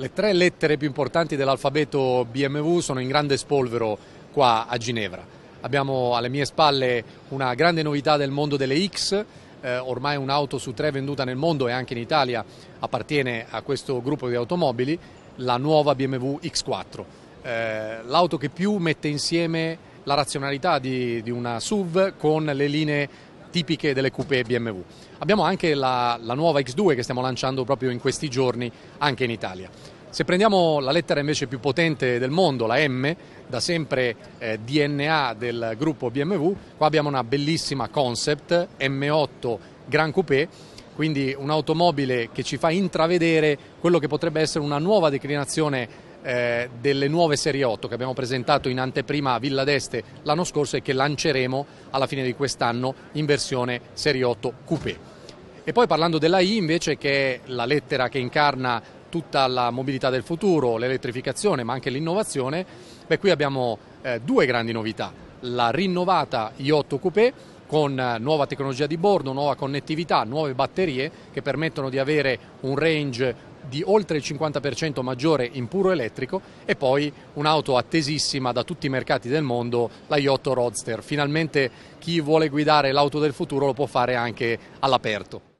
Le tre lettere più importanti dell'alfabeto BMW sono in grande spolvero qua a Ginevra. Abbiamo alle mie spalle una grande novità del mondo delle X, eh, ormai un'auto su tre venduta nel mondo e anche in Italia appartiene a questo gruppo di automobili, la nuova BMW X4. Eh, l'auto che più mette insieme la razionalità di, di una SUV con le linee tipiche delle coupé BMW. Abbiamo anche la, la nuova X2 che stiamo lanciando proprio in questi giorni anche in Italia. Se prendiamo la lettera invece più potente del mondo, la M, da sempre eh, DNA del gruppo BMW, qua abbiamo una bellissima concept M8 Gran Coupé, quindi un'automobile che ci fa intravedere quello che potrebbe essere una nuova declinazione eh, delle nuove Serie 8 che abbiamo presentato in anteprima a Villa d'Este l'anno scorso e che lanceremo alla fine di quest'anno in versione Serie 8 Coupé. E poi parlando della I invece che è la lettera che incarna tutta la mobilità del futuro, l'elettrificazione ma anche l'innovazione, beh qui abbiamo eh, due grandi novità, la rinnovata I8 Coupé con eh, nuova tecnologia di bordo, nuova connettività, nuove batterie che permettono di avere un range di oltre il 50% maggiore in puro elettrico e poi un'auto attesissima da tutti i mercati del mondo, la Yotto Roadster. Finalmente chi vuole guidare l'auto del futuro lo può fare anche all'aperto.